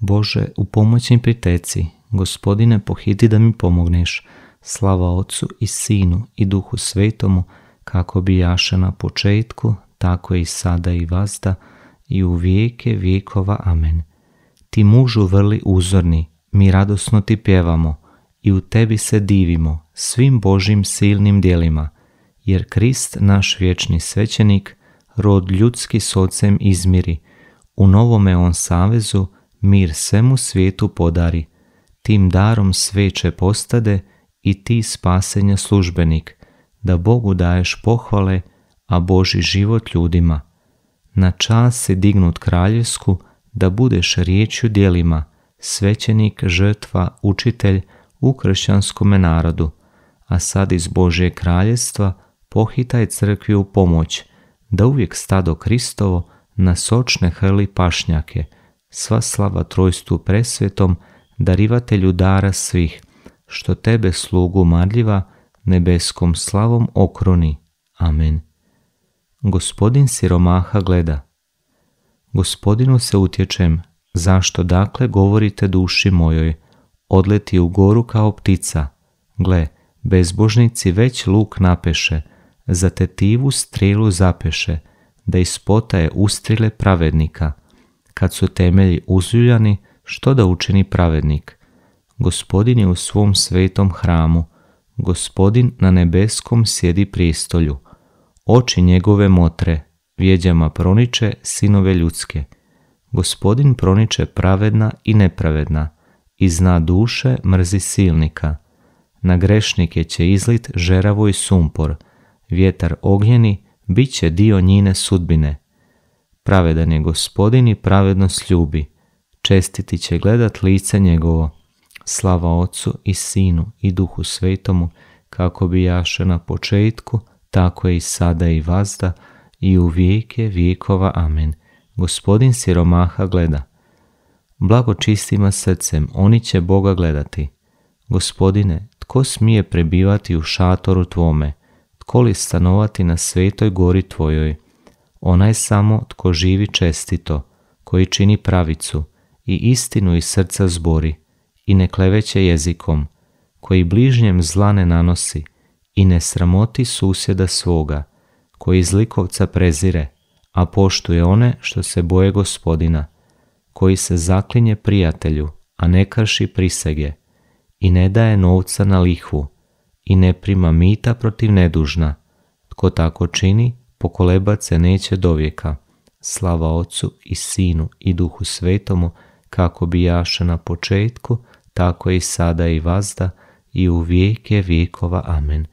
Bože, u pomoći priteci, gospodine, pohiti da mi pomogneš. Slava Otcu i Sinu i Duhu Svetomu, kako bi jaša na početku, tako i sada i vazda, i u vijeke vijekova. Amen. Ti mužu vrli uzorni, mi radosno ti pjevamo i u tebi se divimo svim Božim silnim dijelima, jer Krist naš vječni svećenik, rod ljudski s ocem izmiri, u novome on savezu, mir svemu svijetu podari, tim darom sveće postade i ti spasenja službenik, da Bogu daješ pohvale, a Boži život ljudima. Na čas se dignut kraljevsku, da budeš riječju dijelima, svećenik, žrtva, učitelj u kršćanskome narodu, a sad iz Božje kraljestva pohitaj crkvi u pomoć, da uvijek stado Kristovo na sočne hrli pašnjake – sva slava trojstvu presvetom, darivatelju dara svih, što tebe slugu marljiva nebeskom slavom okroni. Amen. Gospodin siromaha gleda. Gospodinu se utječem, zašto dakle govorite duši mojoj, odleti u goru kao ptica. Gle, bezbožnici već luk napeše, za tetivu strelu zapeše, da ispotaje ustrile pravednika – kad su temelji uzuljani, što da učini pravednik? Gospodin je u svom svetom hramu, gospodin na nebeskom sjedi pristolju. Oči njegove motre, vjeđama proniče sinove ljudske. Gospodin proniče pravedna i nepravedna i zna duše mrzi silnika. Na grešnike će izlit žeravoj sumpor, vjetar ognjeni bit će dio njine sudbine – Pravedan je gospodin i pravednost ljubi. Čestiti će gledat lice njegovo. Slava Ocu i Sinu i Duhu Svetomu, kako bi jaše na početku, tako je i sada i vazda, i u vijeke vijekova. Amen. Gospodin siromaha gleda. Blago čistima srcem, oni će Boga gledati. Gospodine, tko smije prebivati u šatoru Tvome? Tko li stanovati na svetoj gori Tvojoj? onaj samo tko živi čestito, koji čini pravicu i istinu iz srca zbori i ne kleveće jezikom, koji bližnjem zla ne nanosi i ne sramoti susjeda svoga, koji zlikovca prezire, a poštuje one što se boje gospodina, koji se zaklinje prijatelju, a ne krši prisege, i ne daje novca na lihvu, i ne prima mita protiv nedužna, tko tako čini, pokolebat se neće dovijeka. Slava Ocu i Sinu i Duhu Svetomu, kako jaša na početku, tako i sada i vazda, i u vijeke vijekova. Amen.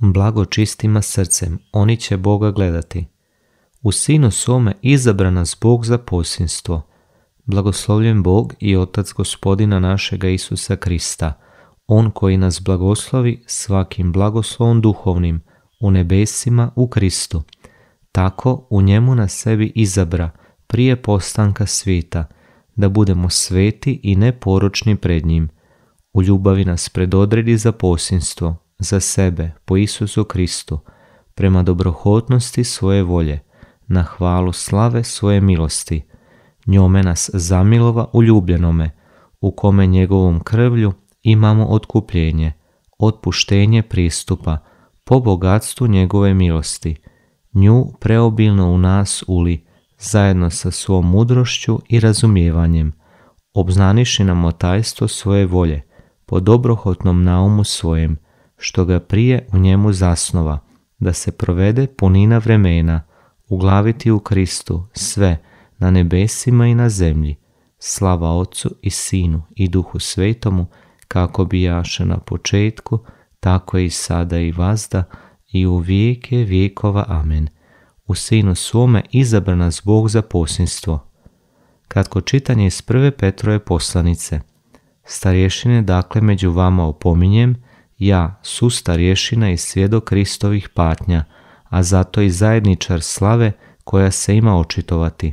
Blago čistima srcem, oni će Boga gledati. U Sinu svome izabrana zbog Bog za posinstvo. Blagoslovljen Bog i Otac gospodina našega Isusa Krista, On koji nas blagoslovi svakim blagoslovom duhovnim, u nebesima u Kristu. Tako u njemu na sebi izabra prije postanka svijeta, da budemo sveti i neporočni pred njim. U ljubavi nas predodredi za posinstvo, za sebe, po Isusu Kristu, prema dobrohotnosti svoje volje, na hvalu slave svoje milosti. Njome nas zamilova u ljubljenome, u kome njegovom krvlju imamo otkupljenje, otpuštenje pristupa, po bogatstvu njegove milosti. Nju preobilno u nas uli, zajedno sa svom mudrošću i razumijevanjem, obznaniši nam otajstvo svoje volje, po dobrohotnom naumu svojem, što ga prije u njemu zasnova, da se provede punina vremena, uglaviti u Kristu sve, na nebesima i na zemlji, slava Ocu i Sinu i Duhu Svetomu, kako bi jaše na početku, tako i sada i vazda i u vijeke vijekova. Amen. U sinu svome izabra zbog za posinstvo. Kratko čitanje iz prve Petrove poslanice. Starješine dakle među vama opominjem, ja su starješina i svjedok Kristovih patnja, a zato i zajedničar slave koja se ima očitovati.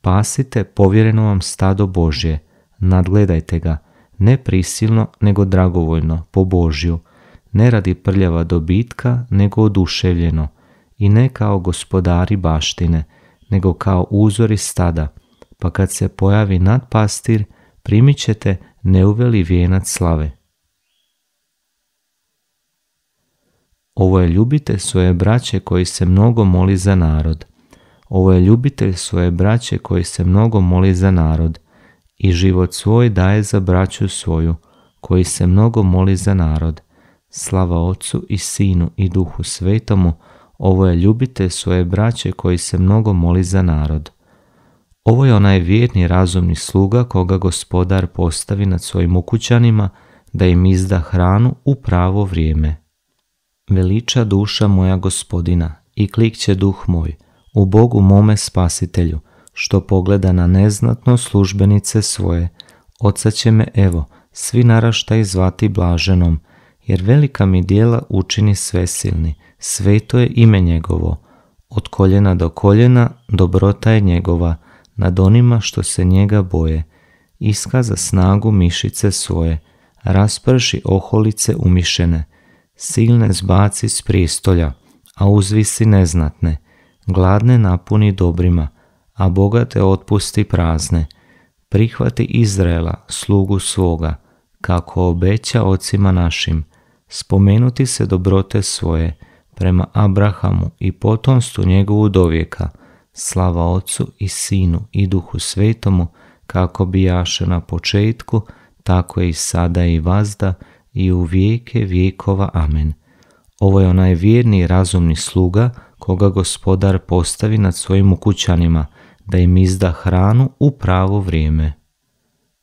Pasite povjereno vam stado Božje, nadgledajte ga, ne prisilno nego dragovoljno, po Božju, ne radi prljava dobitka, nego oduševljeno, i ne kao gospodari baštine, nego kao uzori stada, pa kad se pojavi nadpastir, primit ćete neuveli vijenac slave. Ovo je ljubitelj svoje braće koji se mnogo moli za narod. Ovo je ljubitelj svoje braće koji se mnogo moli za narod i život svoj daje za braću svoju, koji se mnogo moli za narod. Slava Ocu i Sinu i Duhu Svetomu, ovo je ljubite svoje braće koji se mnogo moli za narod. Ovo je onaj vjerni razumni sluga koga gospodar postavi nad svojim ukućanima da im izda hranu u pravo vrijeme. Veliča duša moja gospodina i klikće duh moj u Bogu mome spasitelju, što pogleda na neznatno službenice svoje. Oca će me evo, svi naraštaj zvati blaženom, jer velika mi dijela učini svesilni, sveto je ime njegovo, od koljena do koljena dobrota je njegova, nad onima što se njega boje, iskaza snagu mišice svoje, rasprši oholice umišene, silne zbaci s pristolja, a uzvisi neznatne, gladne napuni dobrima, a bogate otpusti prazne, prihvati Izraela, slugu svoga, kako obeća ocima našim, spomenuti se dobrote svoje prema Abrahamu i potomstvu njegovu dovijeka, slava Ocu i Sinu i Duhu Svetomu, kako bijaše na početku, tako je i sada i vazda i u vijeke vijekova. Amen. Ovo je onaj vjerni i razumni sluga koga gospodar postavi nad svojim ukućanima, da im izda hranu u pravo vrijeme.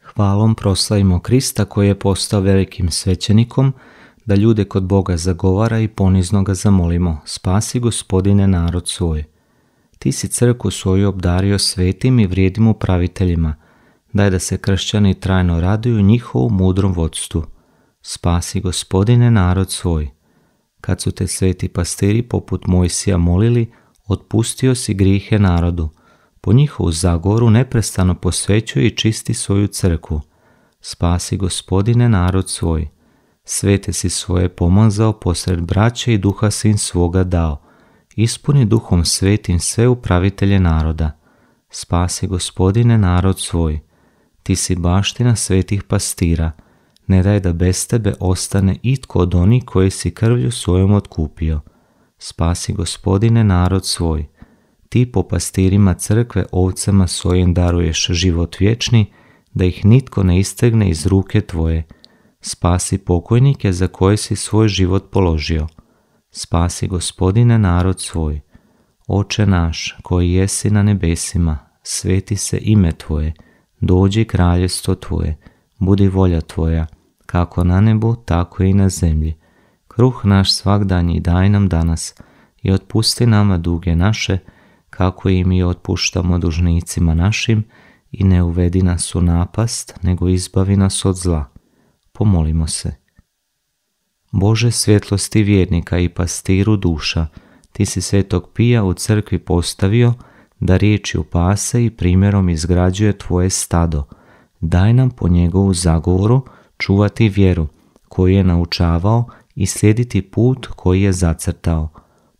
Hvalom proslavimo Krista koji je postao velikim svećenikom, da ljude kod Boga zagovara i ponizno ga zamolimo, spasi gospodine narod svoj. Ti si crku svoju obdario svetim i vrijedim upraviteljima, daj da se kršćani trajno raduju njihovu mudrom vodstvu. Spasi gospodine narod svoj. Kad su te sveti pastiri poput Mojsija molili, otpustio si grihe narodu. Po njihovu zagoru neprestano posvećuje i čisti svoju crku. Spasi gospodine narod svoj. Svete si svoje pomazao posred braće i duha sin svoga dao. Ispuni duhom svetim sve upravitelje naroda. Spasi gospodine narod svoj. Ti si baština svetih pastira. Ne daj da bez tebe ostane itko od onih koje si krvlju svojom otkupio. Spasi gospodine narod svoj. Ti po pastirima crkve ovcama svojim daruješ život vječni, da ih nitko ne istegne iz ruke tvoje. Spasi pokojnike za koje si svoj život položio. Spasi gospodine narod svoj. Oče naš koji jesi na nebesima, sveti se ime Tvoje, dođi kraljestvo Tvoje, budi volja Tvoja, kako na nebu, tako i na zemlji. Kruh naš svakdanji daj nam danas i otpusti nama duge naše, kako i mi otpuštamo dužnicima našim i ne uvedi nas u napast, nego izbavi nas od zla Pomolimo se. Bože svjetlosti vjernika i pastiru duša, ti si svetog pija u crkvi postavio da riječi upase i primjerom izgrađuje tvoje stado. Daj nam po njegovu zagovoru čuvati vjeru koju je naučavao i slijediti put koji je zacrtao.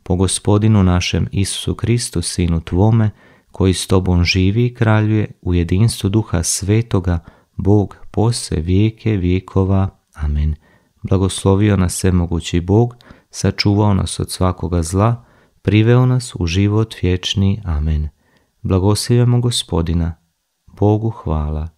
Po gospodinu našem Isusu Kristu, sinu tvome, koji s tobom živi i kraljuje u jedinstvu duha svetoga, Bog posve vijeke vijekova. Amen. Blagoslovio nas mogući Bog, sačuvao nas od svakoga zla, priveo nas u život vječni. Amen. Blagosivamo gospodina. Bogu hvala.